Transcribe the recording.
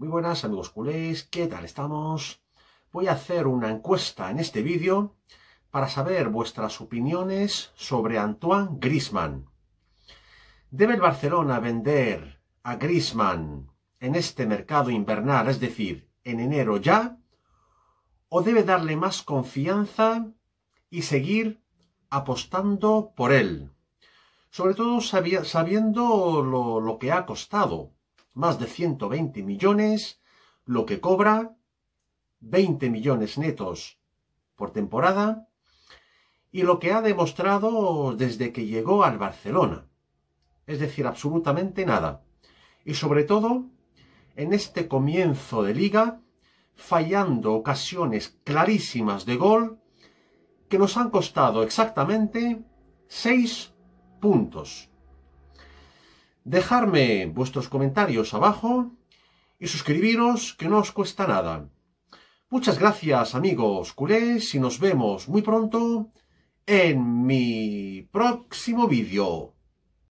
Muy buenas amigos culés, ¿qué tal estamos? Voy a hacer una encuesta en este vídeo para saber vuestras opiniones sobre Antoine Grisman. ¿Debe el Barcelona vender a Grisman en este mercado invernal, es decir, en enero ya? ¿O debe darle más confianza y seguir apostando por él? Sobre todo sabiendo lo, lo que ha costado más de 120 millones, lo que cobra 20 millones netos por temporada y lo que ha demostrado desde que llegó al Barcelona. Es decir, absolutamente nada. Y sobre todo, en este comienzo de liga, fallando ocasiones clarísimas de gol que nos han costado exactamente 6 puntos dejarme vuestros comentarios abajo y suscribiros que no os cuesta nada. Muchas gracias amigos culés y nos vemos muy pronto en mi próximo vídeo.